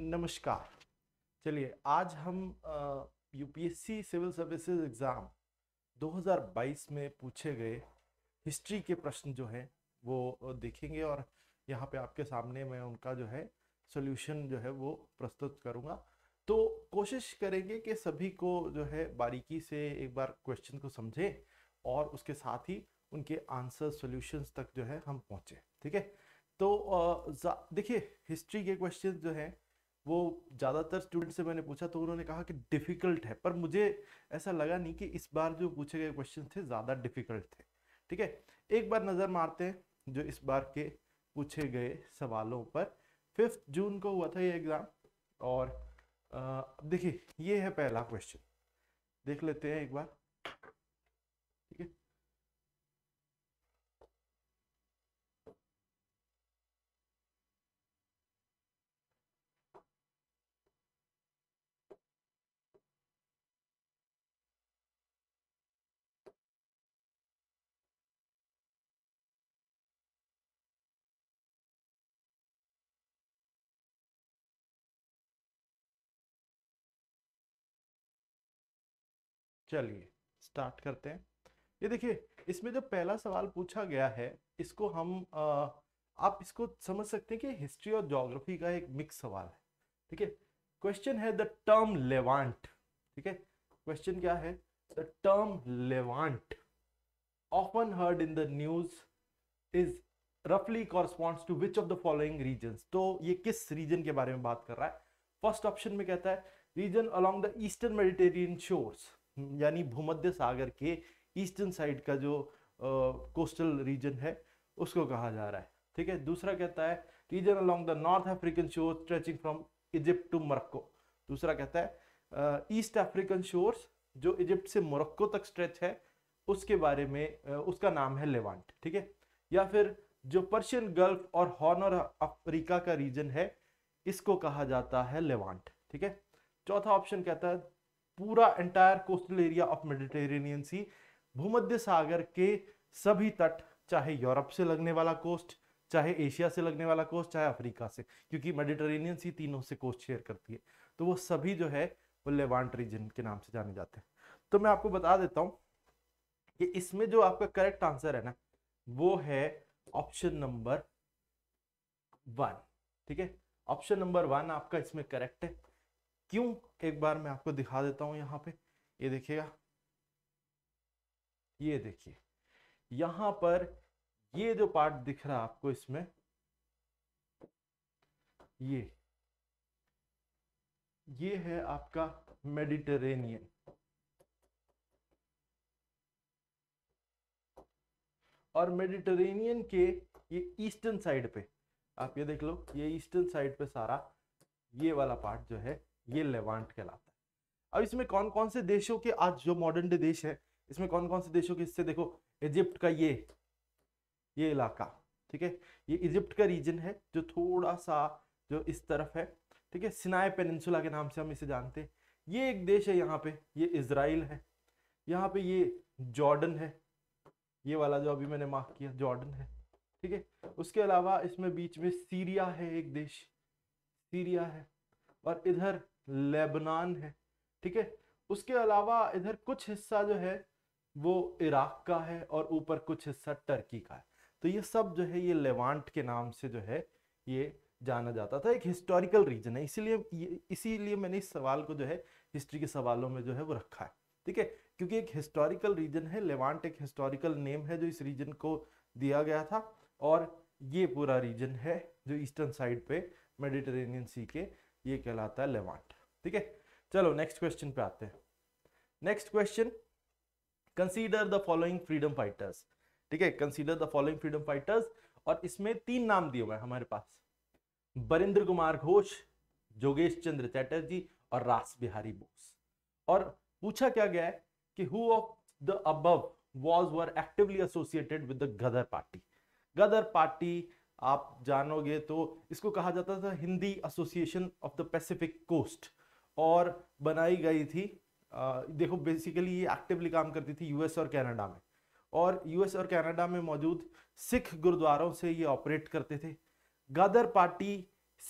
नमस्कार चलिए आज हम यूपीएससी सिविल सर्विसेज एग्ज़ाम 2022 में पूछे गए हिस्ट्री के प्रश्न जो हैं वो देखेंगे और यहाँ पे आपके सामने मैं उनका जो है सोल्यूशन जो है वो प्रस्तुत करूँगा तो कोशिश करेंगे कि सभी को जो है बारीकी से एक बार क्वेश्चन को समझें और उसके साथ ही उनके आंसर सोल्यूशंस तक जो है हम पहुँचें ठीक है तो देखिए हिस्ट्री के क्वेश्चन जो हैं वो ज़्यादातर स्टूडेंट से मैंने पूछा तो उन्होंने कहा कि डिफ़िकल्ट है पर मुझे ऐसा लगा नहीं कि इस बार जो पूछे गए क्वेश्चन थे ज़्यादा डिफ़िकल्ट थे ठीक है एक बार नज़र मारते हैं जो इस बार के पूछे गए सवालों पर फिफ्थ जून को हुआ था ये एग्ज़ाम और देखिए ये है पहला क्वेश्चन देख लेते हैं एक बार चलिए स्टार्ट करते हैं ये देखिए इसमें जो पहला सवाल पूछा गया है इसको हम आ, आप इसको समझ सकते हैं कि हिस्ट्री और जोग्राफी का एक मिक्स सवाल है ठीक है क्वेश्चन है द टर्म लेवांट ठीक है क्वेश्चन क्या है the term Levant often heard in the news is रफली corresponds to which of the following region तो ये किस रीजन के बारे में बात कर रहा है फर्स्ट ऑप्शन में कहता है region along the eastern Mediterranean shores यानी भूमध्य सागर के ईस्टर्न साइड का जो कोस्टल रीजन है उसको कहा जा रहा है ठीक है दूसरा कहता है region along the North African shore stretching from Egypt to Morocco दूसरा कहता है ईस्ट अफ्रीकन शोर्स जो इजिप्ट से मोरक्को तक स्ट्रेच है उसके बारे में uh, उसका नाम है लेवांट ठीक है या फिर जो पर्शियन गल्फ और हॉर्न और अफ्रीका का रीजन है इसको कहा जाता है लेवांट ठीक है चौथा ऑप्शन कहता है पूरा entire coastal area of Mediterranean sea भूमध्य सागर के सभी तट चाहे यूरोप से लगने वाला कोस्ट चाहे एशिया से लगने वाला कोस्ट चाहे अफ्रीका से क्योंकि मेडिटेरेनियन सी तीनों से कोस्ट शेयर करती है तो वो सभी जो है वो लेवांट रीजन के नाम से जाने जाते हैं तो मैं आपको बता देता हूँ कि इसमें जो आपका करेक्ट आंसर है ना वो है ऑप्शन नंबर वन ठीक है ऑप्शन नंबर वन आपका इसमें करेक्ट है क्यों एक बार मैं आपको दिखा देता हूं यहां पे ये देखिएगा ये देखिए यहां पर ये जो पार्ट दिख रहा है आपको इसमें ये ये है आपका मेडिटेरेनियन और मेडिटेरेनियन के ये ईस्टर्न साइड पे आप ये देख लो ये ईस्टर्न साइड पे सारा ये वाला पार्ट जो है ये लेवांट कहलाता है अब इसमें कौन कौन से देशों के आज जो मॉडर्न डे देश है इसमें कौन कौन से देशों के हिस्से देखो इजिप्ट का ये ये इलाका ठीक है ये इजिप्ट का रीजन है जो थोड़ा सा जो इस तरफ है ठीक है सिनाए पेनसुला के नाम से हम इसे जानते हैं ये एक देश है यहाँ पे ये इसराइल है यहाँ पे ये जॉर्डन है ये वाला जो अभी मैंने मार्क किया जॉर्डन है ठीक है उसके अलावा इसमें बीच में सीरिया है एक देश सीरिया है और इधर लेबनान है ठीक है उसके अलावा इधर कुछ हिस्सा जो है वो इराक का है और ऊपर कुछ हिस्सा टर्की का है तो ये सब जो है ये लेवांट के नाम से जो है ये जाना जाता था एक हिस्टोरिकल रीजन है इसीलिए इसीलिए मैंने इस सवाल को जो है हिस्ट्री के सवालों में जो है वो रखा है ठीक है क्योंकि एक हिस्टोरिकल रीजन है लेवांट एक हिस्टोरिकल नेम है जो इस रीजन को दिया गया था और ये पूरा रीजन है जो ईस्टर्न साइड पे मेडिटेरेनियन सी के ये कहलाता है लेवांट ठीक है चलो नेक्स्ट क्वेश्चन पे आते हैं next question consider the following freedom fighters ठीक है consider the following freedom fighters और इसमें तीन नाम दिए हुए हैं हमारे पास बरिंद्र कुमार घोष जोगेश चंद्र चैटर्जी और रास बिहारी बोस और पूछा क्या गया है कि who of the above was were actively associated with the Ghadar party Ghadar party आप जानोगे तो इसको कहा जाता था Hindi association of the Pacific coast और बनाई गई थी आ, देखो बेसिकली ये एक्टिवली काम करती थी यूएस और कनाडा में और यूएस और कनाडा में मौजूद सिख गुरुद्वारों से ये ऑपरेट करते थे गदर पार्टी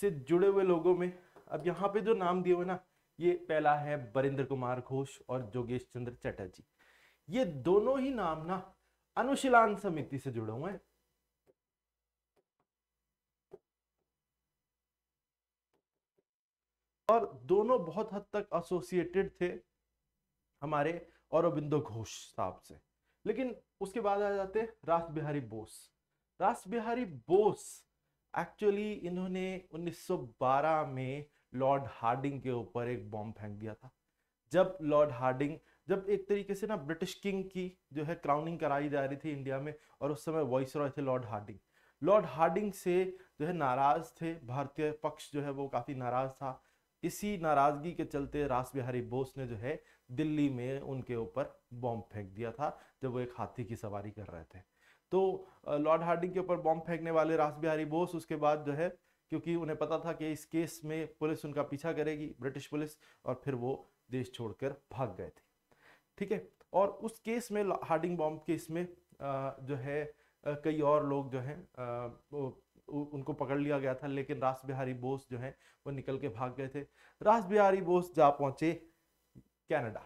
से जुड़े हुए लोगों में अब यहाँ पे जो नाम दिए हुए ना ये पहला है बरिंद्र कुमार घोष और जोगेश चंद्र चटर्जी ये दोनों ही नाम ना अनुशीलान समिति से जुड़े हुए हैं और दोनों बहुत हद तक एसोसिएटेड थे हमारे औरबिंदो घोष साहब से लेकिन उसके बाद आ जाते रास बिहारी बोस रास बिहारी बोस एक्चुअली इन्होंने 1912 में लॉर्ड हार्डिंग के ऊपर एक बॉम्ब फेंक दिया था जब लॉर्ड हार्डिंग जब एक तरीके से ना ब्रिटिश किंग की जो है क्राउनिंग कराई जा रही थी इंडिया में और उस समय वॉइस रॉय थे लॉर्ड हार्डिंग लॉर्ड हार्डिंग से जो है नाराज़ थे भारतीय पक्ष जो है वो काफ़ी नाराज़ था इसी नाराजगी के चलते रास बिहारी बोस ने जो है दिल्ली में उनके ऊपर बॉम्ब फेंक दिया था जब वो एक हाथी की सवारी कर रहे थे तो लॉर्ड हार्डिंग के ऊपर बॉम्ब फेंकने वाले रास बिहारी बोस उसके बाद जो है क्योंकि उन्हें पता था कि इस केस में पुलिस उनका पीछा करेगी ब्रिटिश पुलिस और फिर वो देश छोड़कर भाग गए थे ठीक है और उस केस में हार्डिंग बॉम्ब केस में जो है कई और लोग जो हैं उनको पकड़ लिया गया था लेकिन रास बिहारी बोस जो है वो निकल के भाग गए थे रास बिहारी बोस जा पहुंचे कनाडा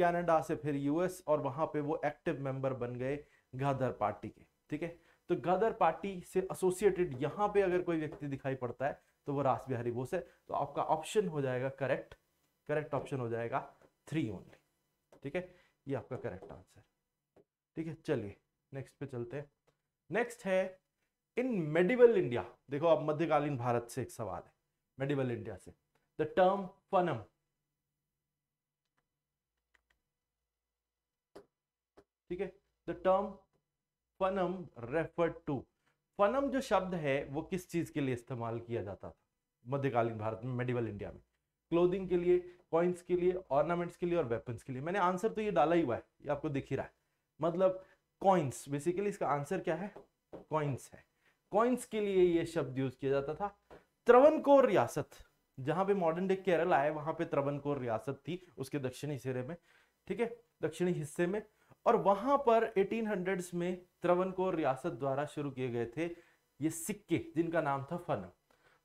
कनाडा से फिर यूएस और वहां पे वो एक्टिव मेंबर बन गए गदर पार्टी के ठीक है तो गदर पार्टी से एसोसिएटेड यहाँ पे अगर कोई व्यक्ति दिखाई पड़ता है तो वो रास बिहारी बोस है तो आपका ऑप्शन हो जाएगा करेक्ट करेक्ट ऑप्शन हो जाएगा थ्री ओनली ठीक है ये आपका करेक्ट आंसर ठीक है चलिए नेक्स्ट पे चलते हैं नेक्स्ट है इन मेडिवल इंडिया देखो अब मध्यकालीन भारत से एक सवाल है मेडिवल इंडिया से द टर्म फनम ठीक है the term fanam refer to fanam जो शब्द है वो किस चीज के लिए इस्तेमाल किया जाता था मध्यकालीन भारत में मेडिवल इंडिया में क्लोथिंग के लिए कॉइन्स के लिए ऑर्नामेंट्स के लिए और वेपन्स के लिए मैंने आंसर तो ये डाला ही हुआ है ये आपको दिख ही रहा है मतलब कॉइन्स बेसिकली इसका आंसर क्या है कॉइन्स है कॉइन्स के लिए ये शब्द यूज किया जाता था त्रवनकोर रियासत जहां पे मॉडर्न डे केरल आए वहां पे त्रवनकोर रियासत थी उसके दक्षिणी सिरे में ठीक है दक्षिणी हिस्से में और वहां पर 1800s में त्रवनकोर रियासत द्वारा शुरू किए गए थे ये सिक्के जिनका नाम था फनम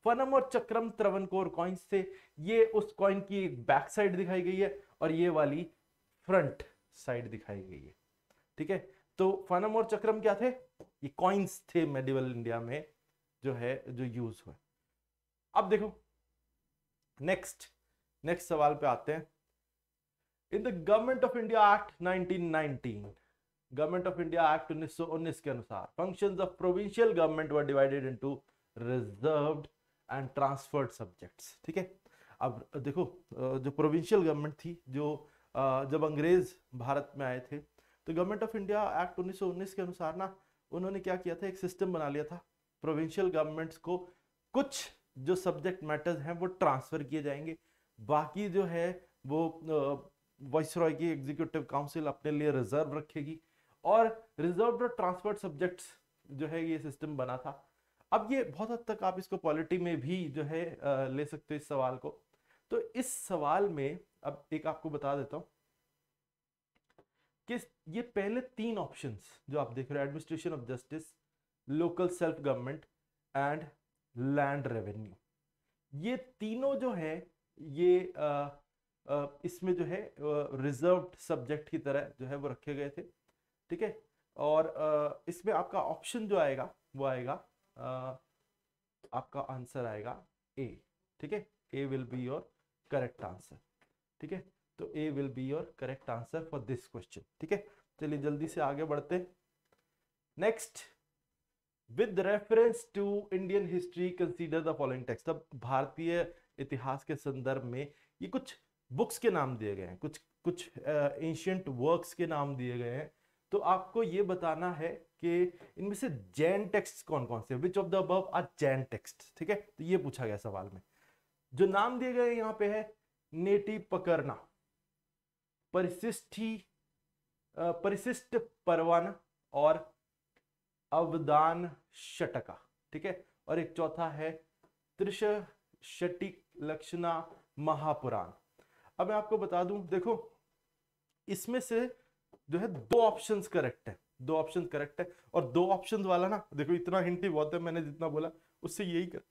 फनम और चक्रम त्रवनकोर कॉइन्स थे ये उस कॉइन की एक बैक साइड दिखाई गई है और ये वाली फ्रंट साइड दिखाई गई है ठीक है तो फनम और चक्रम क्या थे ये कॉइन्स थे मेडिवल इंडिया में जो है जो यूज हुए अब देखो नेक्स्ट नेक्स्ट सवाल पे आते हैं in the government of India act 1919 government of India act 1919 के अनुसार functions of provincial government were divided into reserved and transferred subjects ठीक है अब देखो जो प्रोविंशियल गवर्नमेंट थी जो जब अंग्रेज भारत में आए थे तो गवर्नमेंट ऑफ इंडिया एक्ट 1919 के अनुसार ना उन्होंने क्या किया था एक सिस्टम बना लिया था प्रोविंशियल गवर्नमेंट्स को कुछ जो सब्जेक्ट मैटर्स हैं वो ट्रांसफ़र किए जाएंगे बाकी जो है वो वाइस रॉय की एग्जीक्यूटिव काउंसिल अपने लिए रिजर्व रखेगी और रिजर्व और ट्रांसफर सब्जेक्ट्स जो है ये सिस्टम बना था अब ये बहुत हद तक आप इसको पॉलिटी में भी जो है ले सकते हो इस सवाल को तो इस सवाल में अब एक आपको बता देता हूँ किस ये पहले तीन ऑप्शंस जो आप देख रहे हो administration of justice local self government and land revenue ये तीनों जो है ये इसमें जो है रिजर्व सब्जेक्ट की तरह जो है वो रखे गए थे ठीक है और आ, इसमें आपका ऑप्शन जो आएगा वो आएगा आ, आपका आंसर आएगा ए ठीक है A will be your correct answer ठीक है तो A will be your correct answer for this question ठीक है चलिए जल्दी से आगे बढ़ते next with reference to Indian history consider the following text अब भारतीय इतिहास के संदर्भ में ये कुछ बुक्स के नाम दिए गए हैं कुछ कुछ एंशियंट uh, वर्क्स के नाम दिए गए हैं तो आपको ये बताना है कि इनमें से जैन टेक्स्ट कौन कौन से which of the above are Jain text ठीक है तो ये पूछा गया सवाल में जो नाम दिए गए यहाँ पे है नेटी पकरना परिशिष्टी परिशिष्ट परवान और अवदान शटका ठीक है और एक चौथा है त्रिश लक्षणा महापुराण अब मैं आपको बता दूं देखो इसमें से जो है दो ऑप्शंस करेक्ट है दो ऑप्शन करेक्ट है और दो ऑप्शन वाला ना देखो इतना हिंट ही बहुत है मैंने जितना बोला उससे यही कर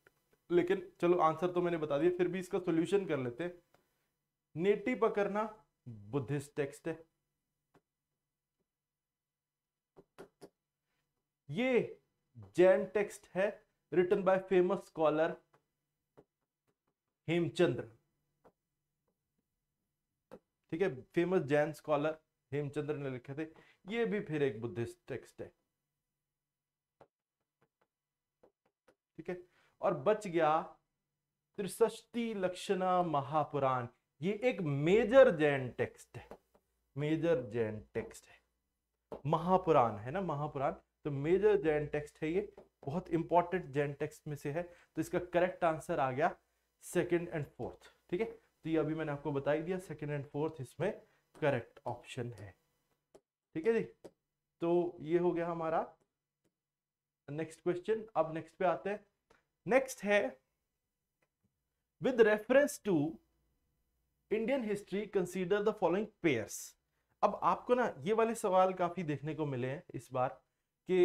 लेकिन चलो आंसर तो मैंने बता दिया फिर भी इसका सोल्यूशन कर लेते हैं नेटी पकड़ना बुद्धिस्ट टेक्स्ट है ये जैन टेक्स्ट है written by famous scholar Hemchandra ठीक है फेमस जैन स्कॉलर हेमचंद्र ने लिखे थे ये भी फिर एक बुद्धिस्ट टेक्स्ट है ठीक है और बच गया त्रिष्टि लक्षणा महापुराण ये एक मेजर जैन टेक्स्ट है मेजर जैन टेक्स्ट है महापुराण है ना महापुराण तो मेजर जैन टेक्स्ट है ये बहुत इंपॉर्टेंट जैन टेक्स्ट में से है तो इसका करेक्ट आंसर आ गया सेकेंड एंड फोर्थ ठीक है तो ये अभी मैंने आपको बता ही दिया सेकेंड एंड फोर्थ इसमें करेक्ट ऑप्शन है ठीक है जी तो ये हो गया हमारा नेक्स्ट क्वेश्चन अब नेक्स्ट पे आते हैं नेक्स्ट है with reference to Indian history consider the following pairs अब आपको ना ये वाले सवाल काफी देखने को मिले हैं इस बार कि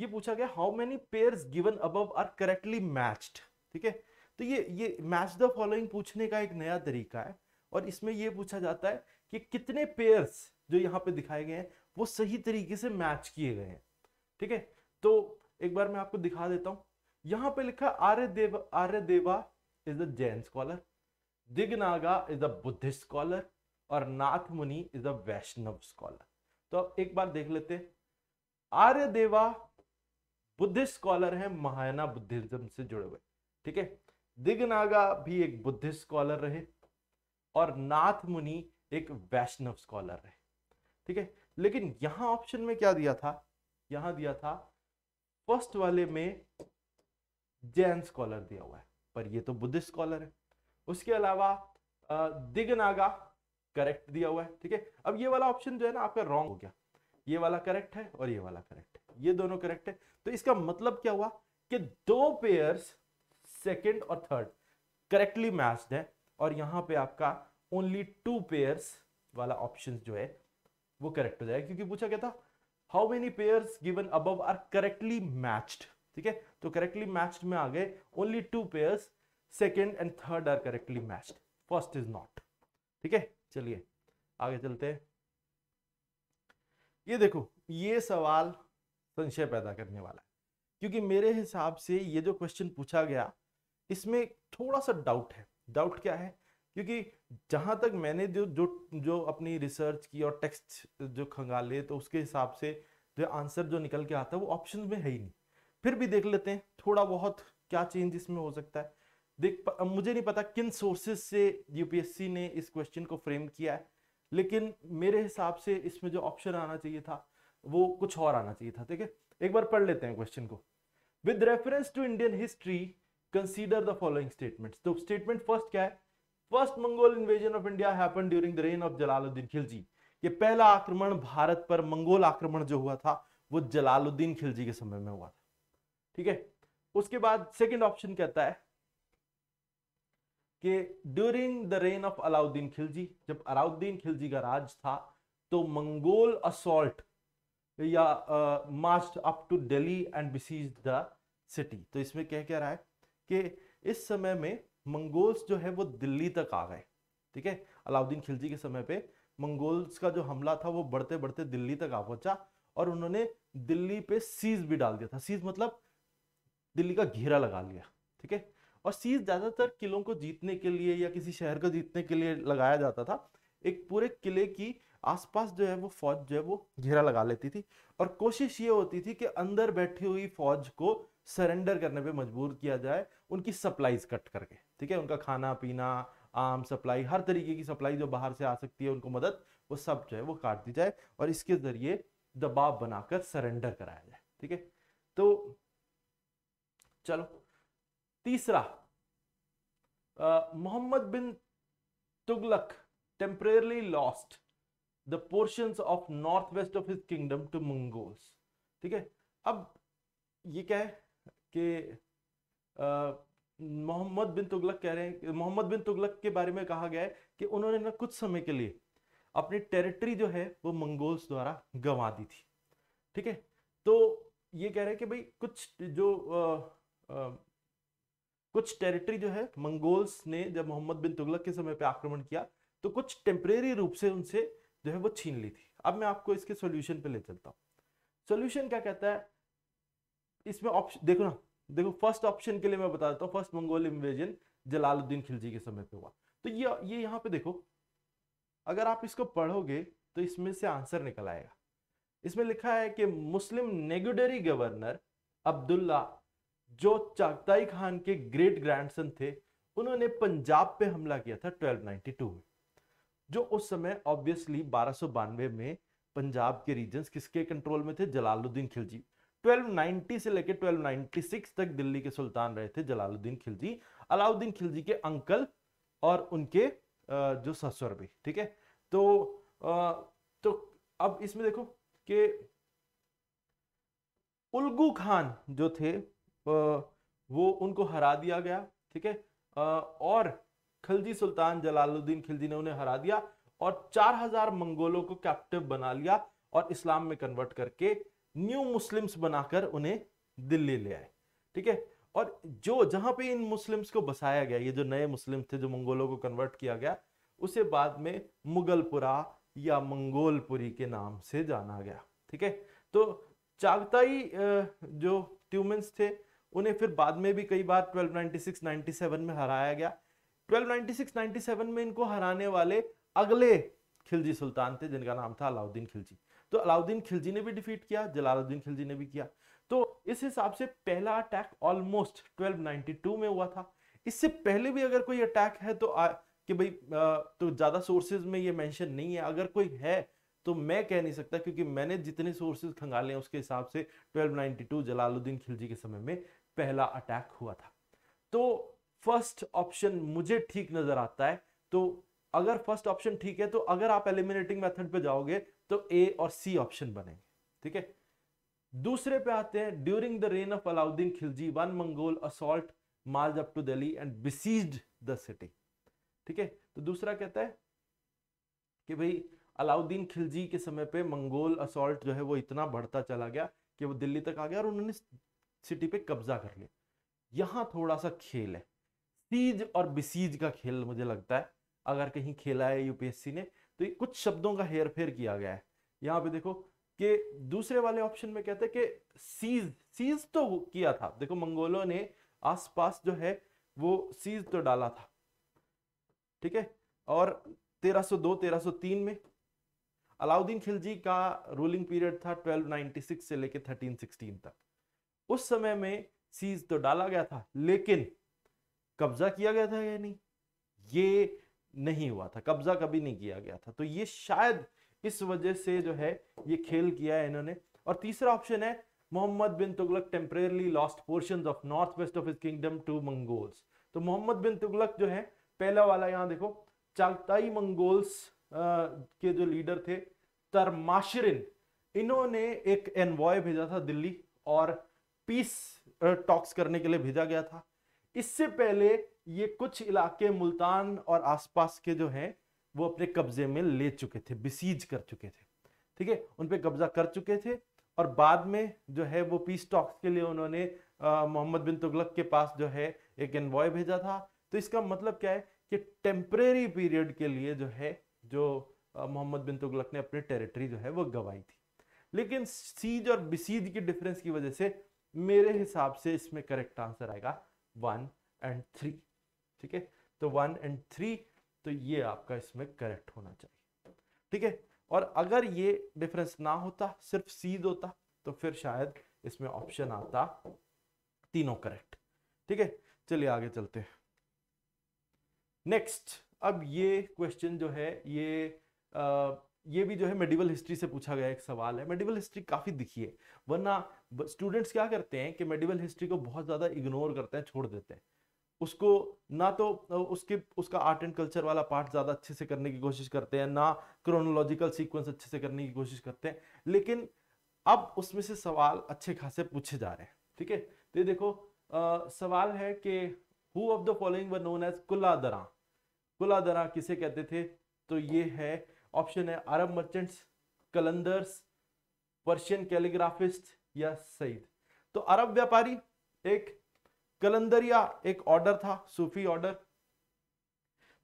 ये पूछा गया how many pairs given above are correctly matched ठीक है तो ये ये मैच द फॉलोइंग पूछने का एक नया तरीका है और इसमें ये पूछा जाता है कि कितने पेयर्स जो यहाँ पे दिखाए गए हैं वो सही तरीके से मैच किए गए हैं ठीक है तो एक बार मैं आपको दिखा देता हूँ यहाँ पे लिखा आर्य Dev Arya Deva is the Jain scholar Dignaga is a Buddhist scholar और नाथ मुनि इज अ वैष्णव स्कॉलर तो अब एक बार देख लेते आर्य देवा बुद्धिस्ट स्कॉलर है महायाना बुद्धिज्म से जुड़े हुए ठीक है दिगनागा भी एक बुद्धिस्ट स्कॉलर रहे और नाथ मुनि एक वैष्णव स्कॉलर रहे ठीक है लेकिन यहां ऑप्शन में क्या दिया था यहां दिया था फर्स्ट वाले में जैन स्कॉलर दिया हुआ है पर ये तो बुद्धिस्ट स्कॉलर है उसके अलावा दिगनागा करेक्ट दिया हुआ है ठीक है अब ये वाला ऑप्शन जो है ना आपका रॉन्ग हो गया ये वाला करेक्ट है और ये वाला करेक्ट है ये दोनों करेक्ट है तो इसका मतलब क्या हुआ कि दो पेयर्स सेकेंड और थर्ड करेक्टली मैच्ड है और यहां पे आपका ओनली टू पेयर्स वाला ऑप्शन जो है वो करेक्ट हो जाएगा क्योंकि पूछा गया था how many pairs given above are correctly matched ठीक है तो करेक्टली मैच्ड में आ गए only two pairs second and third are correctly matched first is not ठीक है चलिए आगे चलते हैं ये देखो ये सवाल संशय पैदा करने वाला है क्योंकि मेरे हिसाब से ये जो क्वेश्चन पूछा गया इसमें थोड़ा सा डाउट है डाउट क्या है क्योंकि जहां तक मैंने जो जो जो अपनी रिसर्च की और टेक्स्ट जो खंगाले तो उसके हिसाब से जो आंसर जो निकल के आता है वो ऑप्शन में है ही नहीं फिर भी देख लेते हैं थोड़ा बहुत क्या चेंज इसमें हो सकता है देख मुझे नहीं पता किन सोर्सेज से यूपीएससी ने इस क्वेश्चन को फ्रेम किया है लेकिन मेरे हिसाब से इसमें जो ऑप्शन आना चाहिए था वो कुछ और आना चाहिए था ठीक है एक बार पढ़ लेते हैं क्वेश्चन को with reference to Indian history consider the following statement तो स्टेटमेंट फर्स्ट क्या है first Mongol invasion of India happen during the reign of Jalaluddin Khilji ये पहला आक्रमण भारत पर मंगोल आक्रमण जो हुआ था वो जलालुद्दीन खिलजी के समय में हुआ था ठीक है उसके बाद सेकंड ऑप्शन कहता है कि during the reign of Alauddin Khilji जब अलाउद्दीन खिलजी का राज था तो मंगोल असोल्ट या march up to Delhi and besiege the city तो इसमें क्या कह रहा है कि इस समय में मंगोल्स जो है वो दिल्ली तक आ गए ठीक है अलाउद्दीन खिलजी के समय पे मंगोल्स का जो हमला था वो बढ़ते बढ़ते दिल्ली तक आ पहुंचा और उन्होंने दिल्ली पे सीज भी डाल दिया था सीज मतलब दिल्ली का घेरा लगा लिया ठीक है और सीज ज्यादातर किलों को जीतने के लिए या किसी शहर को जीतने के लिए लगाया जाता था एक पूरे किले की आसपास जो है वो फौज जो है वो घेरा लगा लेती थी और कोशिश ये होती थी कि अंदर बैठी हुई फौज को सरेंडर करने पे मजबूर किया जाए उनकी सप्लाईज कट करके ठीक है उनका खाना पीना आम सप्लाई हर तरीके की सप्लाई जो बाहर से आ सकती है उनको मदद वो सब जो है वो काट दी जाए और इसके जरिए दबाव बनाकर सरेंडर कराया जाए ठीक है तो चलो तीसरा Mohammad bin Tughlaq temporarily lost the portion of north west of his kingdom to Mongols ठीक है अब ये क्या है कि मोहम्मद बिन तुगलक कह रहे हैं मोहम्मद बिन तुगलक के बारे में कहा गया है कि उन्होंने ना कुछ समय के लिए अपनी टेरिटरी जो है वो मंगोल्स द्वारा गंवा दी थी ठीक है तो ये कह रहे हैं कि भाई कुछ जो आ, आ, कुछ टेरिटरी जो है मंगोल्स ने जब मोहम्मद बिन तुगलक के समय पे आक्रमण किया तो कुछ टेम्परेरी रूप से उनसे जो है वो छीन ली थी अब मैं आपको इसके सोल्यूशन पे ले चलता हूँ सोल्यूशन क्या कहता है इसमें ऑप्शन देखो ना देखो फर्स्ट ऑप्शन के लिए मैं बता देता हूँ first Mongol invasion Jalaluddin Khilji के समय पे हुआ तो ये ये यहाँ पे देखो अगर आप इसको पढ़ोगे तो इसमें से आंसर निकल आएगा इसमें लिखा है कि मुस्लिम नेगुडरी गवर्नर अब्दुल्ला जो चागताई खान के ग्रेट ग्रैंडसन थे उन्होंने पंजाब पे हमला किया था 1292 में जो उस समय ऑब्वियसली बारह में पंजाब के रीजन किसके कंट्रोल में थे जलालुद्दीन खिलजी 1290 से लेकर 1296 तक दिल्ली के सुल्तान रहे थे जलालुद्दीन खिलजी अलाउद्दीन खिलजी के अंकल और उनके जो ससुर भी ठीक है तो तो अब इसमें देखो कि उलगू खान जो थे वो उनको हरा दिया गया ठीक है और खिलजी सुल्तान जलालुद्दीन खिलजी ने उन्हें हरा दिया और 4000 मंगोलों को कैप्टिव बना लिया और इस्लाम में कन्वर्ट करके न्यू मुस्लिम्स बनाकर उन्हें दिल्ली ले आए ठीक है और जो जहां पे इन मुस्लिम्स को बसाया गया ये जो नए मुस्लिम थे जो मंगोलों को कन्वर्ट किया गया उसे बाद में मुगलपुरा या मंगोलपुरी के नाम से जाना गया ठीक है तो चागताई जो ट्यूमेंस थे उन्हें फिर बाद में भी कई बार 1296 97 में हराया गया 1296 97 में इनको हराने वाले अगले खिलजी सुल्तान थे जिनका नाम था अलाउद्दीन खिलजी तो अलाउद्दीन खिलजी ने भी डिफीट किया जलालुद्दीन खिलजी ने भी किया तो इस हिसाब से पहला अटैक ऑलमोस्ट 1292 में हुआ था इससे पहले भी अगर कोई अटैक है तो आ, कि भाई तो ज़्यादा सोर्सेज में ये मेंशन नहीं है अगर कोई है तो मैं कह नहीं सकता क्योंकि मैंने जितने सोर्सेज खंगाले हैं उसके हिसाब से 1292 जलालुद्दीन खिलजी के समय में पहला अटैक हुआ था तो फर्स्ट ऑप्शन मुझे ठीक नजर आता है तो अगर फर्स्ट ऑप्शन ठीक है तो अगर आप एलिमिनेटिंग मेथड पे जाओगे तो ए और सी ऑप्शन बनेंगे ठीक है दूसरे पे आते हैं during the reign of Alauddin Khilji one Mongol assault march up to Delhi and besieged the city ठीक है तो दूसरा कहता है कि भाई अलाउद्दीन खिलजी के समय पे मंगोल असोल्ट जो है वो इतना बढ़ता चला गया कि वो दिल्ली तक आ गया और उन्होंने सिटी पे कब्जा कर ले यहां थोड़ा सा खेल है सीज और बिसीज का खेल मुझे लगता है अगर कहीं खेला है यूपीएससी ने तो ये कुछ शब्दों का हेर फेर किया गया है यहाँ पे देखो कि दूसरे वाले ऑप्शन में कहते हैं कि सीज सीज तो किया था देखो मंगोलों ने आसपास जो है वो सीज तो डाला था ठीक है और 1302 1303 में अलाउद्दीन खिलजी का रूलिंग पीरियड था 1296 से लेके 1316 तक उस समय में सीज तो डाला गया था लेकिन कब्जा किया गया था या नहीं ये नहीं हुआ था कब्जा कभी नहीं किया गया था तो ये शायद इस वजह से जो है ये खेल किया है इन्होंने और तीसरा ऑप्शन है Mohammad bin Tughlaq temporarily lost portion of north west of his kingdom to Mongols तो मोहम्मद बिन तुगलक जो है पहला वाला यहाँ देखो चागताई मंगोल्स के जो लीडर थे तरमाशरिन इन्होंने एक एनवॉय भेजा था दिल्ली और पीस टॉक्स uh, करने के लिए भेजा गया था इससे पहले ये कुछ इलाके मुल्तान और आसपास के जो हैं वो अपने कब्जे में ले चुके थे बिसीज कर चुके थे ठीक है उन पर कब्जा कर चुके थे और बाद में जो है वो पीस टॉक्स के लिए उन्होंने uh, मोहम्मद बिन तुगलक के पास जो है एक एनवॉय भेजा था तो इसका मतलब क्या है कि टेम्परेरी पीरियड के लिए जो है जो uh, मोहम्मद बिन तुगलक ने अपनी टेरिटरी जो है वो गवाई थी लेकिन सीज और बिसीज की डिफरेंस की वजह से मेरे हिसाब से इसमें करेक्ट आंसर आएगा वन एंड थ्री ठीक है तो वन एंड थ्री तो ये आपका इसमें करेक्ट होना चाहिए ठीक है और अगर ये डिफरेंस ना होता सिर्फ सीध होता तो फिर शायद इसमें ऑप्शन आता तीनों करेक्ट ठीक है चलिए आगे चलते हैं नेक्स्ट अब ये क्वेश्चन जो है ये आ, ये भी जो है मेडिवल हिस्ट्री से पूछा गया एक सवाल है मेडिवल हिस्ट्री काफ़ी दिखी है वरना स्टूडेंट्स क्या करते हैं कि मेडिवल हिस्ट्री को बहुत ज़्यादा इग्नोर करते हैं छोड़ देते हैं उसको ना तो उसके उसका आर्ट एंड कल्चर वाला पार्ट ज़्यादा अच्छे से करने की कोशिश करते हैं ना क्रोनोलॉजिकल सीक्वेंस अच्छे से करने की कोशिश करते हैं लेकिन अब उसमें से सवाल अच्छे खासे पूछे जा रहे हैं ठीक है तो ये देखो आ, सवाल है कि who of the following were known as कुल्लादरा कुल्लादरा किसे कहते थे तो ये है ऑप्शन है Arab merchants Qalandars Persian calligraphists या सईद तो अरब व्यापारी एक कलंदरिया एक ऑर्डर था सूफी ऑर्डर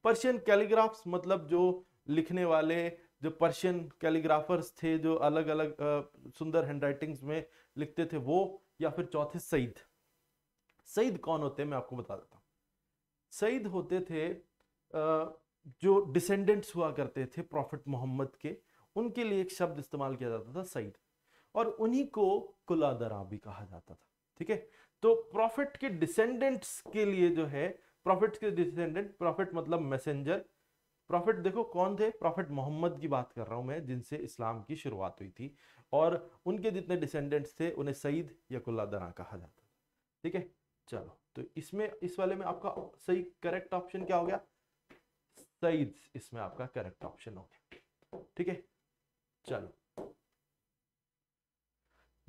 पर्शियन कैलीग्राफ्स मतलब जो लिखने वाले जो पर्शियन कैलीग्राफर्स थे जो अलग अलग सुंदर हैंडराइटिंग्स में लिखते थे वो या फिर चौथे सईद सईद कौन होते मैं आपको बता देता हूँ सईद होते थे जो डिसेंडेंट्स हुआ करते थे प्रॉफिट मोहम्मद के उनके लिए एक शब्द इस्तेमाल किया जाता था सईद और उन्हीं को कुलादरा भी कहा जाता था ठीक है तो प्रॉफिट के डिसेंडेंट्स के लिए जो है प्रॉफिट के डिसेंडेंट प्रॉफिट मतलब मैसेंजर प्रॉफिट देखो कौन थे प्रॉफिट मोहम्मद की बात कर रहा हूँ मैं जिनसे इस्लाम की शुरुआत हुई थी और उनके जितने डिसेंडेंट्स थे उन्हें सईद या दरा कहा जाता था ठीक है चलो तो इसमें इस वाले में आपका सही करेक्ट ऑप्शन क्या हो गया सईद इसमें आपका करेक्ट ऑप्शन हो गया ठीक है चलो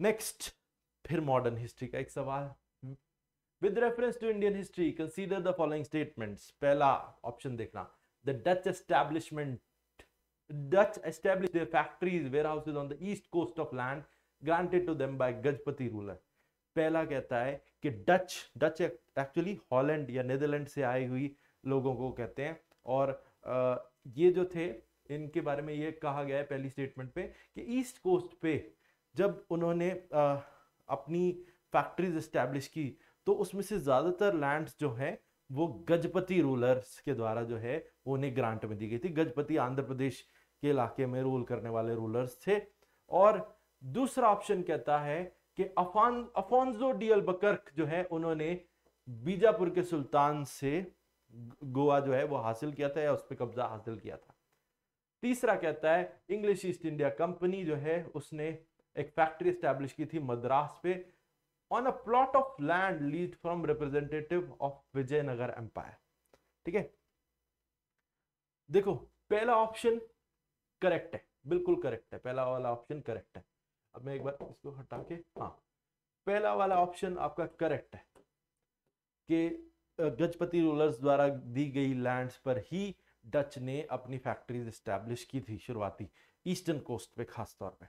नेक्स्ट फिर मॉडर्न हिस्ट्री का एक सवाल with reference to Indian history consider the following statement पहला ऑप्शन देखना the Dutch establishment Dutch established their factories, warehouses on the east coast of land granted to them by Gajpati ruler. पहला कहता है कि Dutch Dutch actually Holland या Netherland से आए हुई लोगों को कहते हैं और ये जो थे इनके बारे में ये कहा गया है पहली स्टेटमेंट पे कि ईस्ट कोस्ट पे जब उन्होंने अपनी फैक्ट्रीज इस्टेब्लिश की तो उसमें से ज़्यादातर लैंड्स जो हैं वो गजपति रूलर्स के द्वारा जो है उन्हें ग्रांट में दी गई थी गजपति आंध्र प्रदेश के इलाके में रूल करने वाले रूलर्स थे और दूसरा ऑप्शन कहता है कि अफान अफोंजो डी बकर्क जो है उन्होंने बीजापुर के सुल्तान से गोवा जो है वो हासिल किया था या उस पर कब्जा हासिल किया था तीसरा कहता है इंग्लिश ईस्ट इंडिया कंपनी जो है उसने एक फैक्ट्री स्टैब्लिश की थी मद्रास पे on a plot of land lease from representative of Vijayanagar empire ठीक है देखो पहला ऑप्शन करेक्ट है बिल्कुल करेक्ट है पहला वाला ऑप्शन करेक्ट है अब मैं एक बार इसको हटा के हाँ पहला वाला ऑप्शन आपका करेक्ट है कि गजपति रूलर्स द्वारा दी गई लैंड्स पर ही डच ने अपनी फैक्ट्रीज स्टैब्लिश की थी शुरुआती ईस्टर्न कोस्ट पे खास तौर पे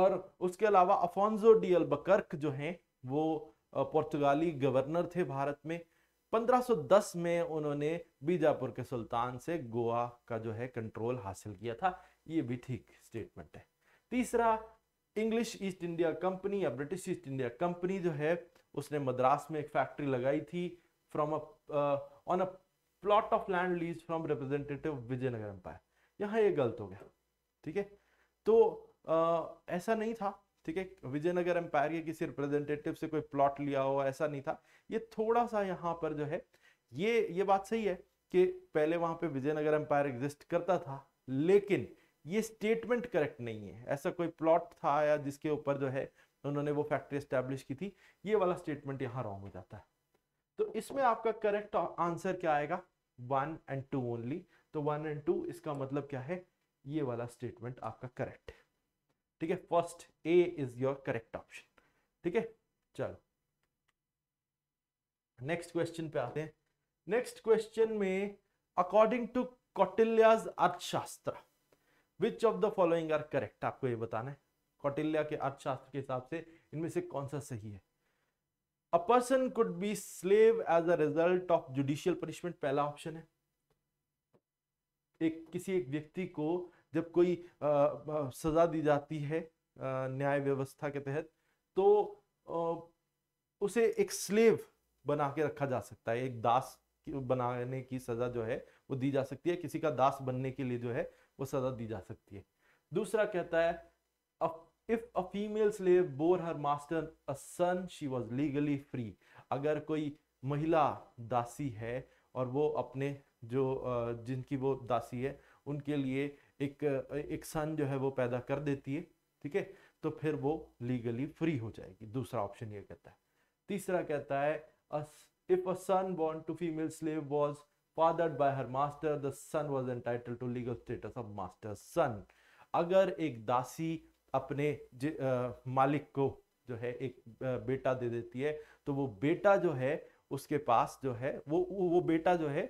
और उसके अलावा अफोंजो डी बकर्क जो हैं वो पुर्तगाली गवर्नर थे भारत में 1510 में उन्होंने बीजापुर के सुल्तान से गोवा का जो है कंट्रोल हासिल किया था ये भी ठीक स्टेटमेंट है तीसरा इंग्लिश ईस्ट इंडिया कंपनी या ब्रिटिश ईस्ट इंडिया कंपनी जो है उसने मद्रास में एक फैक्ट्री लगाई थी from on a plot of land lease from representative Vijayanagar empire यहाँ ये गलत हो गया ठीक है तो ऐसा नहीं था ठीक है विजयनगर एम्पायर के किसी रिप्रेजेंटेटिव से कोई प्लॉट लिया हो ऐसा नहीं था ये थोड़ा सा यहाँ पर जो है ये ये बात सही है कि पहले वहां पे विजयनगर एम्पायर एग्जिस्ट करता था लेकिन ये स्टेटमेंट करेक्ट नहीं है ऐसा कोई प्लॉट था या जिसके ऊपर जो है उन्होंने वो फैक्ट्री स्टैब्लिश की थी ये वाला स्टेटमेंट यहाँ रॉन्ग हो जाता है तो इसमें आपका करेक्ट आंसर क्या आएगा वन एंड टू ओनली तो वन एंड टू इसका मतलब क्या है ये वाला स्टेटमेंट आपका करेक्ट है ठीक है first A is your correct option ठीक है चलो नेक्स्ट क्वेश्चन पे आते हैं नेक्स्ट क्वेश्चन में according to Kautilya's Arthashastra which of the following are correct आपको ये बताना है कौटिल्या के अर्थशास्त्र के हिसाब से इनमें से कौन सा सही है a person could be slave as a result of judicial punishment पहला ऑप्शन है एक किसी एक व्यक्ति को जब कोई आ, सजा दी जाती है न्याय व्यवस्था के तहत तो आ, उसे एक स्लेव बना के रखा जा सकता है एक दास बनाने की सजा जो है वो दी जा सकती है किसी का दास बनने के लिए जो है वो सजा दी जा सकती है दूसरा कहता है if a female slave bore her master a son she was legally free अगर कोई महिला दासी है और वो अपने जो जिनकी वो दासी है उनके लिए एक एक सन जो है वो पैदा कर देती है ठीक है तो फिर वो लीगली फ्री हो जाएगी दूसरा ऑप्शन ये कहता है तीसरा कहता है if a son born to female slave was fathered by her master the son was entitle to legal status of master son अगर एक दासी अपने आ, मालिक को जो है एक बेटा दे देती है तो वो बेटा जो है उसके पास जो है वो वो बेटा जो है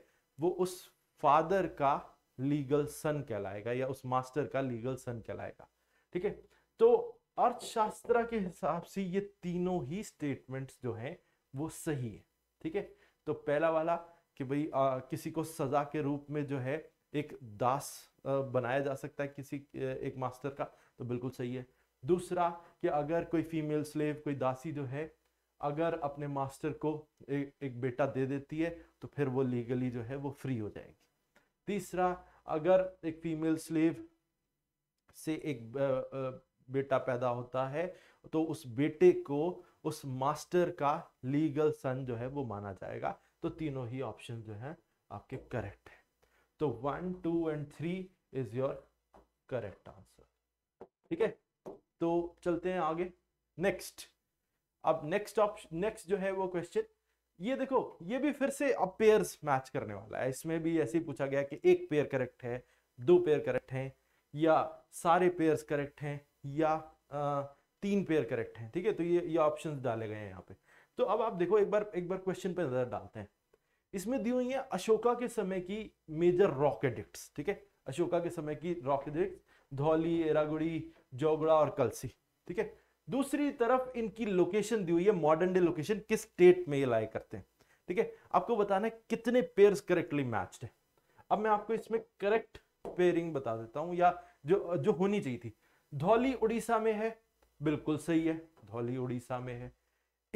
वो उस फादर का लीगल सन कहलाएगा या उस मास्टर का लीगल सन कहलाएगा ठीक है तो अर्थशास्त्र के हिसाब से ये तीनों ही स्टेटमेंट्स जो हैं वो सही है ठीक है तो पहला वाला कि भाई किसी को सजा के रूप में जो है एक दास बनाया जा सकता है किसी एक मास्टर का तो बिल्कुल सही है दूसरा कि अगर कोई फीमेल स्लेव कोई दासी जो है अगर अपने मास्टर को ए, एक बेटा दे देती है तो फिर वो लीगली जो है वो फ्री हो जाएगी तीसरा अगर एक फीमेल स्लेव से एक बेटा पैदा होता है तो उस बेटे को उस मास्टर का लीगल सन जो है वो माना जाएगा तो तीनों ही ऑप्शन जो है आपके करेक्ट है तो one two and three is your correct answer ठीक है तो चलते हैं आगे नेक्स्ट अब नेक्स्ट ऑप्शन नेक्स्ट जो है वो क्वेश्चन ये देखो ये भी फिर से अब पेयर मैच करने वाला है इसमें भी ऐसे ही पूछा गया कि एक पेयर करेक्ट है दो पेयर करेक्ट हैं या सारे पेयर्स करेक्ट हैं या आ, तीन पेयर करेक्ट हैं ठीक है तो ये ये ऑप्शंस डाले गए हैं यहाँ पे तो अब आप देखो एक बार एक बार क्वेश्चन पे नजर डालते हैं इसमें दी हुई है अशोका के समय की मेजर रॉक एडिक्ट्स ठीक है अशोका के समय की रॉक एडिक्ट धौली एरागुड़ी जोगड़ा और कलसी ठीक है दूसरी तरफ इनकी लोकेशन दी हुई है मॉडर्न डे लोकेशन किस स्टेट में ये लाए करते हैं ठीक है आपको बताना है कितने पेयर्स करेक्टली मैच्ड है अब मैं आपको इसमें करेक्ट पेयरिंग बता देता हूं या जो जो होनी चाहिए थी धौली उड़ीसा में है बिल्कुल सही है धौली उड़ीसा में है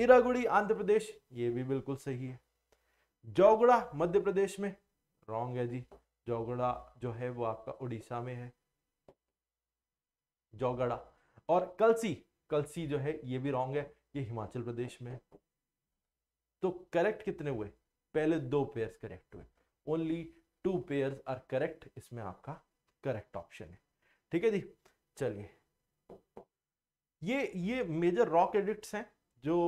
इरागुड़ी आंध्र प्रदेश ये भी बिल्कुल सही है जौगड़ा मध्य प्रदेश में रॉन्ग है जी जौगड़ा जो है वो आपका उड़ीसा में है जौगड़ा और कलसी कलसी जो है ये भी रॉन्ग है ये हिमाचल प्रदेश में तो करेक्ट कितने हुए पहले दो पेयर्स करेक्ट हुए only two pairs are correct इसमें आपका करेक्ट ऑप्शन है ठीक है जी चलिए ये ये मेजर रॉक एडिक्ट हैं जो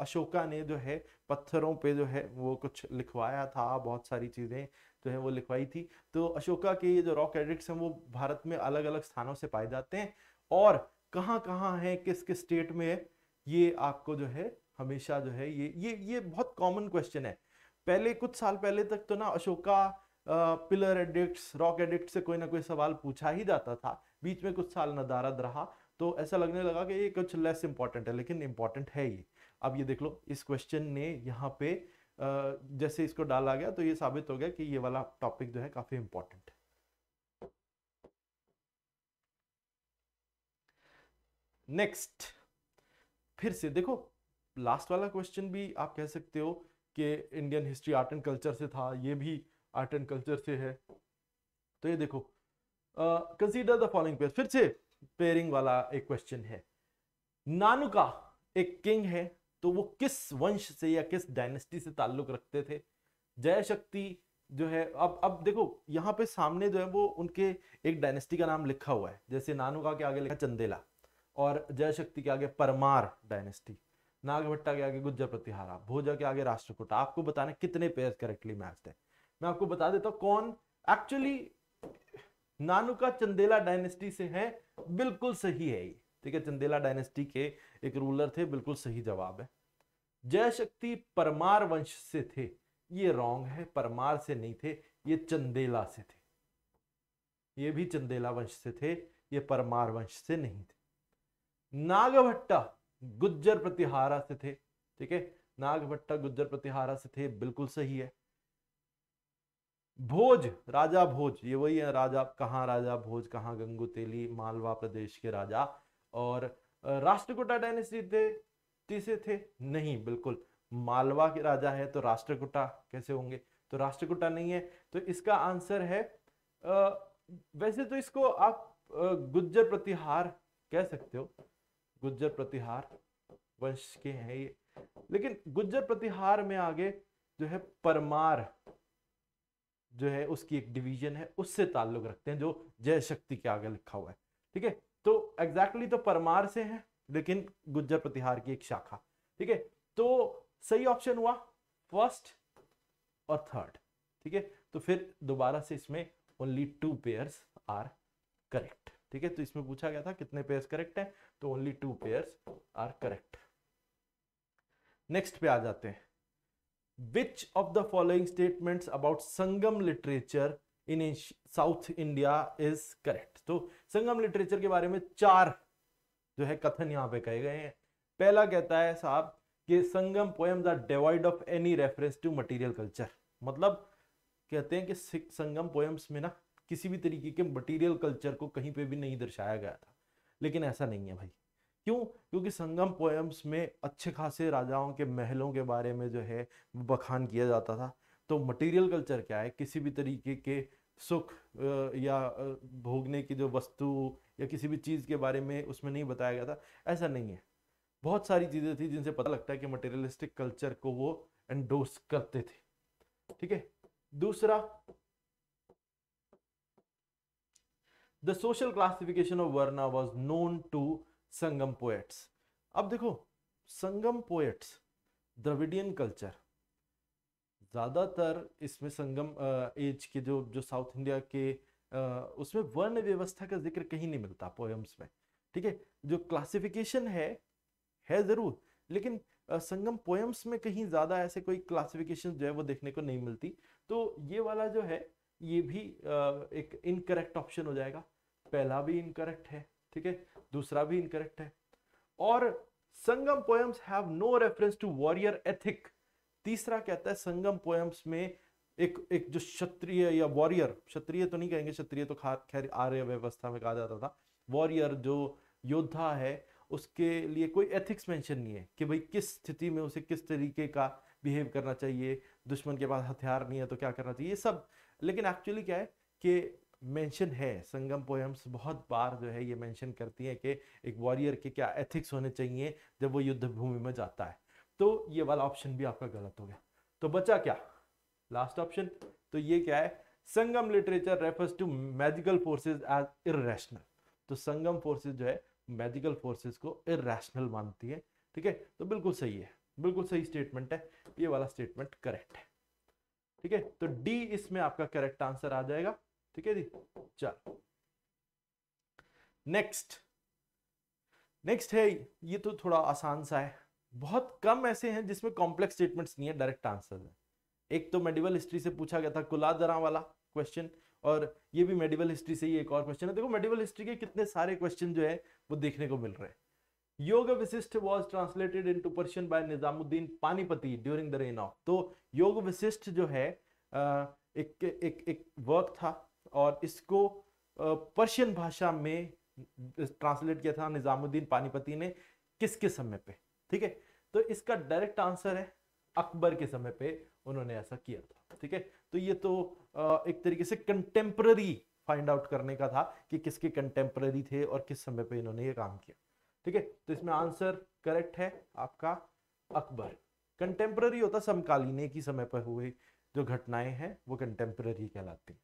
अशोका ने जो है पत्थरों पे जो है वो कुछ लिखवाया था बहुत सारी चीज़ें जो है वो लिखवाई थी तो अशोका के ये जो रॉक एडिक्ट हैं वो भारत में अलग अलग स्थानों से पाए जाते हैं और कहाँ कहाँ है किस किस स्टेट में है ये आपको जो है हमेशा जो है ये ये ये बहुत कॉमन क्वेश्चन है पहले कुछ साल पहले तक तो ना Ashoka pillar edicts rock edict से कोई ना कोई सवाल पूछा ही जाता था बीच में कुछ साल नदारद रहा तो ऐसा लगने लगा कि ये कुछ लेस इंपॉर्टेंट है लेकिन इम्पॉर्टेंट है ये अब ये देख लो इस क्वेश्चन ने यहाँ पे जैसे इसको डाला गया तो ये साबित हो गया कि ये वाला टॉपिक जो है काफ़ी इम्पॉर्टेंट है नेक्स्ट फिर से देखो लास्ट वाला क्वेश्चन भी आप कह सकते हो कि Indian history art and culture से था ये भी आर्ट एंड कल्चर से है तो ये देखो कंसीडर द फॉलोइंग पेयर फिर से पेयरिंग वाला एक क्वेश्चन है नानुका एक किंग है तो वो किस वंश से या किस डायनेस्टी से ताल्लुक रखते थे जय शक्ति जो है अब अब देखो यहाँ पे सामने जो है वो उनके एक डायनेस्टी का नाम लिखा हुआ है जैसे नानुका के आगे लिखा चंदेला और जयशक्ति के आगे परमार डायनेस्टी नागभट्टा के आगे गुज्जर प्रतिहारा भोजा के आगे राष्ट्रकूट आपको बताने कितने पेयर करेक्टली मैच थे मैं आपको बता देता हूँ कौन एक्चुअली नानुका चंदेला डायनेस्टी से है बिल्कुल सही है ये ठीक है चंदेला डायनेस्टी के एक रूलर थे बिल्कुल सही जवाब है जयशक्ति परमार वंश से थे ये रॉन्ग है परमार से नहीं थे ये चंदेला से थे ये भी चंदेला वंश से थे ये परमार वंश से नहीं थे नागभट्टा गुज्जर प्रतिहारा से थे ठीक है नागभट्टा गुज्जर प्रतिहारा से थे बिल्कुल सही है भोज राजा भोज ये वही है राजा कहा राजा भोज कहाँ गंगू तेली मालवा प्रदेश के राजा और राष्ट्रकुटा डायनेस्टी थे तीसरे थे नहीं बिल्कुल मालवा के राजा है तो राष्ट्रकुटा कैसे होंगे तो राष्ट्रकुटा नहीं है तो इसका आंसर है आ, वैसे तो इसको आप गुज्जर प्रतिहार कह सकते हो गुज्जर प्रतिहार वंश के हैं ये लेकिन गुज्जर प्रतिहार में आगे जो है परमार जो है उसकी एक डिवीजन है उससे ताल्लुक रखते हैं जो जय शक्ति के आगे लिखा हुआ है ठीक है तो एग्जैक्टली exactly तो परमार से है लेकिन गुज्जर प्रतिहार की एक शाखा ठीक है तो सही ऑप्शन हुआ फर्स्ट और थर्ड ठीक है तो फिर दोबारा से इसमें only two pairs are correct ठीक है तो इसमें पूछा गया था कितने पेयर्स करेक्ट हैं तो only two pairs are correct next पे आ जाते हैं which of the following statement about Sangam literature in South India is correct तो संगम लिटरेचर के बारे में चार जो है कथन यहाँ पे कहे गए हैं पहला कहता है साहब कि Sangam poems are devoid of any reference to material culture मतलब कहते हैं कि संगम पोएम्स में ना किसी भी तरीके के मटेरियल कल्चर को कहीं पे भी नहीं दर्शाया गया था लेकिन ऐसा नहीं है भाई क्यों क्योंकि संगम पोएम्स में अच्छे खासे राजाओं के महलों के बारे में जो है बखान किया जाता था तो मटेरियल कल्चर क्या है किसी भी तरीके के सुख या भोगने की जो वस्तु या किसी भी चीज़ के बारे में उसमें नहीं बताया गया था ऐसा नहीं है बहुत सारी चीज़ें थी जिनसे पता लगता है कि मटेरियलिस्टिक कल्चर को वो एंडोर्स करते थे ठीक है दूसरा the social classification of varna was known to Sangam poets अब देखो संगम पोएट्स द्रविडियन कल्चर ज़्यादातर इसमें संगम एज के जो जो साउथ इंडिया के उसमें वर्ण व्यवस्था का जिक्र कहीं नहीं मिलता पोएम्स में ठीक है जो क्लासिफिकेशन है है ज़रूर लेकिन संगम पोएम्स में कहीं ज़्यादा ऐसे कोई क्लासिफिकेशन जो है वो देखने को नहीं मिलती तो ये वाला जो है ये भी एक इनकरेक्ट ऑप्शन हो जाएगा पहला भी इनकरेक्ट है ठीक है दूसरा भी इनकरेक्ट है और Sangam poems have no reference to warrior ethic तीसरा कहता है संगम पोएम्स में एक एक जो क्षत्रिय या वॉरियर क्षत्रिय तो नहीं कहेंगे क्षत्रिय तो खैर आर्य व्यवस्था में कहा जाता था वॉरियर जो योद्धा है उसके लिए कोई एथिक्स मेंशन नहीं है कि भाई किस स्थिति में उसे किस तरीके का बिहेव करना चाहिए दुश्मन के पास हथियार नहीं है तो क्या करना चाहिए ये सब लेकिन एक्चुअली क्या है कि मेंशन है संगम पोएम्स बहुत बार जो है ये मेंशन करती हैं कि एक वॉरियर के क्या एथिक्स होने चाहिए जब वो युद्ध भूमि में जाता है तो ये वाला ऑप्शन भी आपका गलत हो गया तो बचा क्या लास्ट ऑप्शन तो ये क्या है Sangam literature refers to magical forces as irrational तो संगम फोर्सेज जो है मैजिकल फोर्सेज को इेशनल मानती है ठीक है तो बिल्कुल सही है बिल्कुल सही स्टेटमेंट है ये वाला स्टेटमेंट करेक्ट है ठीक है तो डी इसमें आपका करेक्ट आंसर आ जाएगा ठीक है जी चल नेक्स्ट नेक्स्ट है ये तो थोड़ा आसान सा है बहुत कम ऐसे हैं जिसमें कॉम्प्लेक्स स्टेटमेंट्स नहीं है डायरेक्ट आंसर है एक तो मेडिवल हिस्ट्री से पूछा गया था कुलादरा वाला क्वेश्चन और ये भी मेडिवल हिस्ट्री से ही एक और क्वेश्चन है देखो मेडिवल हिस्ट्री के कितने सारे क्वेश्चन जो है वो देखने को मिल रहे हैं Yoga Vashishtha was translated into Persian by Nizamuddin Panipati during the reign of तो योग विशिष्ट जो है एक एक एक वर्क था और इसको पर्शियन भाषा में ट्रांसलेट किया था निज़ामुद्दीन पानीपति ने किसके समय पे ठीक है तो इसका डायरेक्ट आंसर है अकबर के समय पे उन्होंने ऐसा किया था ठीक है तो ये तो एक तरीके से कंटेम्प्ररी फाइंड आउट करने का था कि किसके कंटेम्प्ररी थे और किस समय पे इन्होंने ये काम किया ठीक है तो इसमें आंसर करेक्ट है आपका अकबर कंटेम्प्ररी होता समकालीन एक ही समय पर हुए जो घटनाएं हैं वो कंटेम्प्ररी कहलाती हैं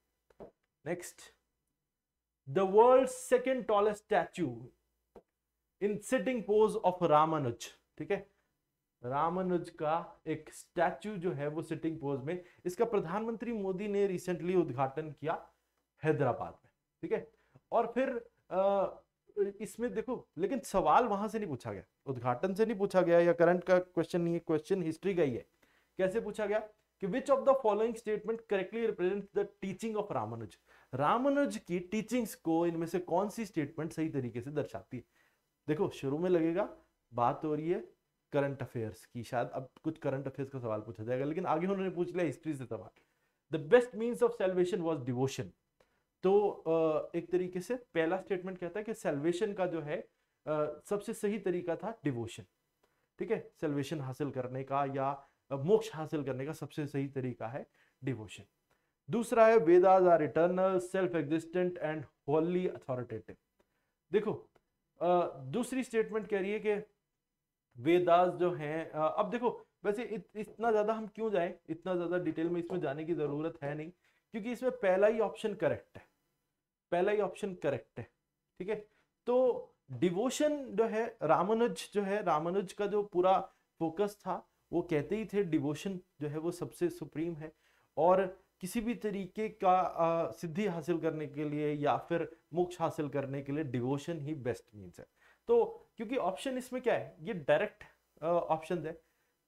Next, the world's second tallest statue in sitting pose of Ramanuj. ठीक है रामानुज का एक स्टैचू जो है वो सिटिंग पोज में इसका प्रधानमंत्री मोदी ने रिसेंटली उद्घाटन किया हैदराबाद में ठीक है और फिर इसमें देखो लेकिन सवाल वहां से नहीं पूछा गया उद्घाटन से नहीं पूछा गया या करंट का क्वेश्चन नहीं है क्वेश्चन हिस्ट्री का ही है कैसे पूछा गया कि which of the following statement correctly represent the teaching of Ramanuja Ramanuja की टीचिंग्स को इनमें से कौन सी स्टेटमेंट सही तरीके से दर्शाती है देखो शुरू में लगेगा बात हो रही है करंट अफेयर्स की शायद अब कुछ करंट अफेयर्स का सवाल पूछा जाएगा लेकिन आगे उन्होंने पूछ लिया हिस्ट्री से सवाल the best means of salvation was devotion तो एक तरीके से पहला स्टेटमेंट कहता है कि सेल्वेशन का जो है सबसे सही तरीका था डिवोशन ठीक है सेल्वेशन हासिल करने का या मोक्ष हासिल करने का सबसे सही तरीका है डिवोशन दूसरा है Vedas are eternal self existent and holy authoritative देखो दूसरी स्टेटमेंट कह रही है कि वेदाज जो हैं अब देखो वैसे इत, इतना ज़्यादा हम क्यों जाएं इतना ज़्यादा डिटेल में इसमें जाने की ज़रूरत है नहीं क्योंकि इसमें पहला ही ऑप्शन करेक्ट है पहला ही ऑप्शन करेक्ट है ठीक है तो डिवोशन जो है रामानुज जो है रामानुज का जो पूरा फोकस था वो कहते ही थे डिवोशन जो है वो सबसे सुप्रीम है और किसी भी तरीके का सिद्धि हासिल करने के लिए या फिर मोक्ष हासिल करने के लिए डिवोशन ही बेस्ट मीन्स है तो क्योंकि ऑप्शन इसमें क्या है ये डायरेक्ट ऑप्शन है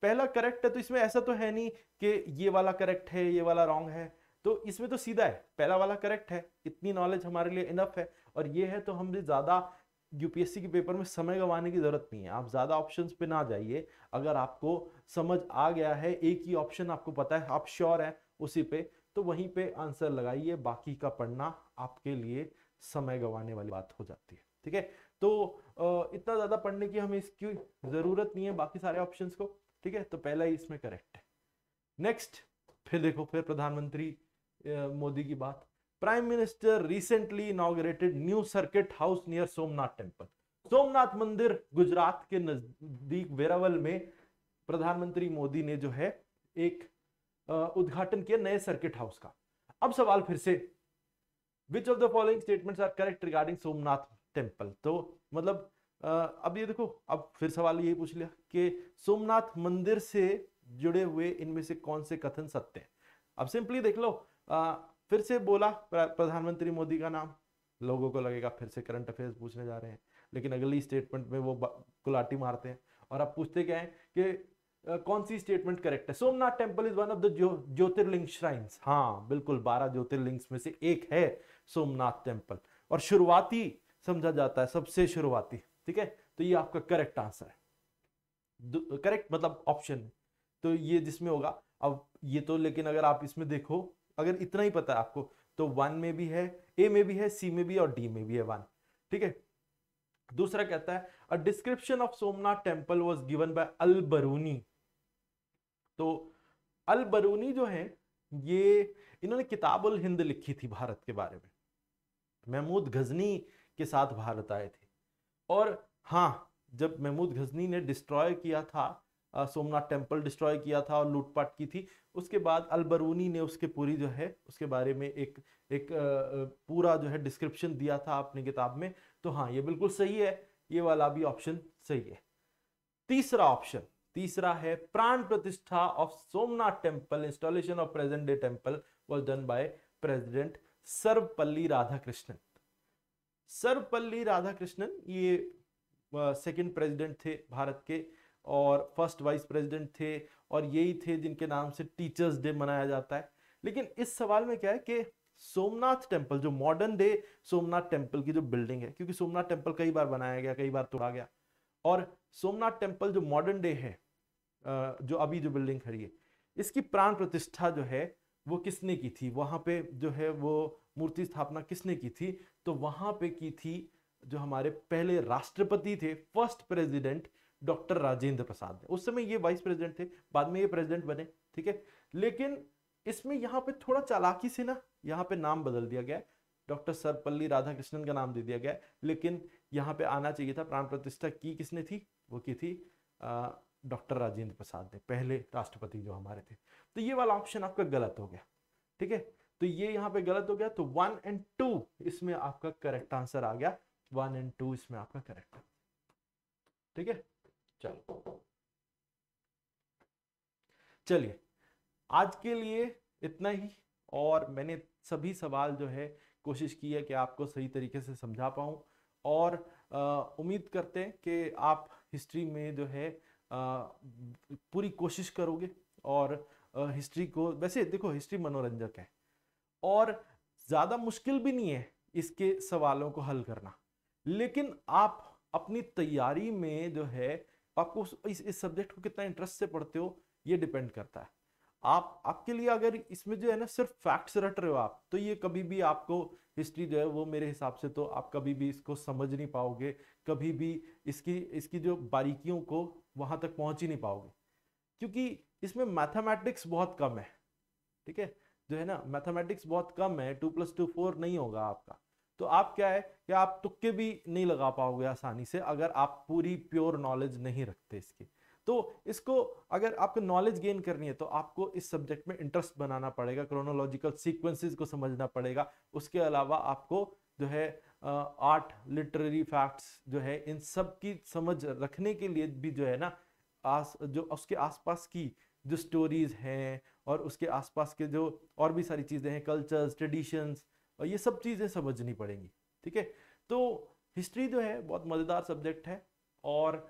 पहला करेक्ट है तो इसमें ऐसा तो है नहीं कि ये वाला करेक्ट है ये वाला रॉन्ग है तो इसमें तो सीधा है पहला वाला करेक्ट है इतनी नॉलेज हमारे लिए इनफ है और ये है तो हम ज़्यादा यूपीएससी के पेपर में समय गंवाने की ज़रूरत नहीं है आप ज़्यादा ऑप्शंस पे ना जाइए अगर आपको समझ आ गया है एक ही ऑप्शन आपको पता है आप श्योर हैं उसी पे तो वहीं पे आंसर लगाइए बाकी का पढ़ना आपके लिए समय गंवाने वाली बात हो जाती है ठीक है तो इतना ज़्यादा पढ़ने की हमें इसकी ज़रूरत नहीं है बाकी सारे ऑप्शन को ठीक है तो पहला ही इसमें करेक्ट है नेक्स्ट फिर देखो फिर प्रधानमंत्री मोदी की बात Prime Minister recently inaugurated new circuit house near Somnath Temple. Somnath मंदिर गुजरात के नजदीक वेरावल में प्रधानमंत्री मोदी ने जो है एक उद्घाटन किया नए सर्किट हाउस का अब सवाल फिर से which of the following statements are correct regarding Somnath temple तो मतलब अब ये देखो अब फिर सवाल यही पूछ लिया कि सोमनाथ मंदिर से जुड़े हुए इनमें से कौन से कथन सत्य है अब सिंपली देख लो फिर से बोला प्रधानमंत्री मोदी का नाम लोगों को लगेगा फिर से करंट अफेयर्स पूछने जा रहे हैं लेकिन अगली स्टेटमेंट में वो गुलाटी मारते हैं और अब पूछते क्या है कि कौन सी स्टेटमेंट करेक्ट है Somnath temple is one of the Jyotirlinga shrines हाँ बिल्कुल बारह ज्योतिर्लिंग्स में से एक है सोमनाथ टेम्पल और शुरुआती समझा जाता है सबसे शुरुआती ठीक है तो ये आपका करेक्ट आंसर है करेक्ट मतलब ऑप्शन तो ये जिसमें होगा अब ये तो लेकिन अगर आप इसमें देखो अगर इतना ही पता है आपको तो वन में भी है ए में भी है सी में भी और डी में भी है वन ठीक है दूसरा कहता है a description of Somnath temple was given by Al Biruni तो अल बरूनी जो है ये इन्होंने किताबुल हिंद लिखी थी भारत के बारे में महमूद गजनी के साथ भारत आए थे और हाँ जब महमूद गजनी ने डिस्ट्रॉय किया था सोमनाथ टेम्पल डिस्ट्रॉय किया था और लूटपाट की थी उसके बाद अलबरूनी ने उसके पूरी जो है उसके बारे में एक एक पूरा जो है डिस्क्रिप्शन दिया था अपनी किताब में तो हाँ ये बिल्कुल सही है ये वाला भी ऑप्शन सही है तीसरा ऑप्शन तीसरा है Pran Pratishtha of Somnath temple installation of present day temple was done by president Sarvepalli Radhakrishnan Sarvepalli Radhakrishnan ये सेकेंड प्रेजिडेंट थे भारत के और फर्स्ट वाइस प्रेसिडेंट थे और यही थे जिनके नाम से टीचर्स डे मनाया जाता है लेकिन इस सवाल में क्या है कि सोमनाथ टेम्पल जो मॉडर्न डे सोमनाथ टेम्पल की जो बिल्डिंग है क्योंकि सोमनाथ टेम्पल कई बार बनाया गया कई बार तोड़ा गया और सोमनाथ टेम्पल जो मॉडर्न डे है जो अभी जो बिल्डिंग खड़ी है इसकी प्राण प्रतिष्ठा जो है वो किसने की थी वहाँ पे जो है वो मूर्ति स्थापना किसने की थी तो वहाँ पे की थी जो हमारे पहले राष्ट्रपति थे first president doctor Rajendra Prasad ने उस समय ये वाइस प्रेसिडेंट थे बाद में ये प्रेसिडेंट बने ठीक है लेकिन इसमें यहाँ पे थोड़ा चालाकी से ना यहाँ पे नाम बदल दिया गया डॉक्टर सर्वपल्ली राधाकृष्णन का नाम दे दिया गया लेकिन यहाँ पे आना चाहिए था प्राण प्रतिष्ठा की किसने थी वो की थी डॉक्टर राजेंद्र प्रसाद ने पहले राष्ट्रपति जो हमारे थे तो ये वाला ऑप्शन आपका गलत हो गया ठीक है तो ये यहाँ पे गलत हो गया तो वन एंड टू इसमें आपका करेक्ट आंसर आ गया वन एंड टू इसमें आपका करेक्ट ठीक है चलो चलिए आज के लिए इतना ही और मैंने सभी सवाल जो है कोशिश की है कि आपको सही तरीके से समझा पाऊँ और उम्मीद करते हैं कि आप हिस्ट्री में जो है आ, पूरी कोशिश करोगे और आ, हिस्ट्री को वैसे देखो हिस्ट्री मनोरंजक है और ज़्यादा मुश्किल भी नहीं है इसके सवालों को हल करना लेकिन आप अपनी तैयारी में जो है तो आपको इस इस सब्जेक्ट को कितना इंटरेस्ट से पढ़ते हो ये डिपेंड करता है आप आपके लिए अगर इसमें जो है ना सिर्फ फैक्ट्स रट रहे हो आप तो ये कभी भी आपको हिस्ट्री जो है वो मेरे हिसाब से तो आप कभी भी इसको समझ नहीं पाओगे कभी भी इसकी इसकी जो बारीकियों को वहाँ तक पहुँच ही नहीं पाओगे क्योंकि इसमें मैथमेटिक्स बहुत कम है ठीक है जो है ना मैथमेटिक्स बहुत कम है टू प्लस टू फोर नहीं होगा आपका तो आप क्या है कि आप तुक्के भी नहीं लगा पाओगे आसानी से अगर आप पूरी प्योर नॉलेज नहीं रखते इसकी तो इसको अगर आपको नॉलेज गेन करनी है तो आपको इस सब्जेक्ट में इंटरेस्ट बनाना पड़ेगा क्रोनोलॉजिकल सीक्वेंसेस को समझना पड़ेगा उसके अलावा आपको जो है आर्ट लिटरेरी फैक्ट्स जो है इन सब की समझ रखने के लिए भी जो है ना आस जो उसके आसपास की जो स्टोरीज हैं और उसके आसपास के जो और भी सारी चीज़ें हैं कल्चर्स ट्रेडिशंस और ये सब चीज़ें समझनी पड़ेंगी ठीक है तो हिस्ट्री जो है बहुत मज़ेदार सब्जेक्ट है और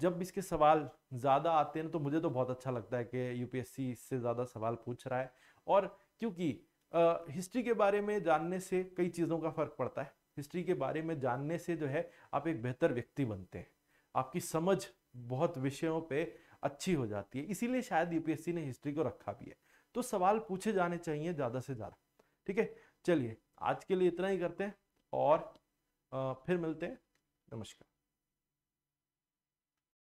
जब इसके सवाल ज़्यादा आते हैं तो मुझे तो बहुत अच्छा लगता है कि यूपीएससी इससे ज़्यादा सवाल पूछ रहा है और क्योंकि हिस्ट्री के बारे में जानने से कई चीज़ों का फ़र्क पड़ता है हिस्ट्री के बारे में जानने से जो है आप एक बेहतर व्यक्ति बनते हैं आपकी समझ बहुत विषयों पे अच्छी हो जाती है इसीलिए शायद यूपीएससी ने हिस्ट्री को रखा भी है तो सवाल पूछे जाने चाहिए ज़्यादा से ज़्यादा ठीक है चलिए आज के लिए इतना ही करते हैं और फिर मिलते हैं नमस्कार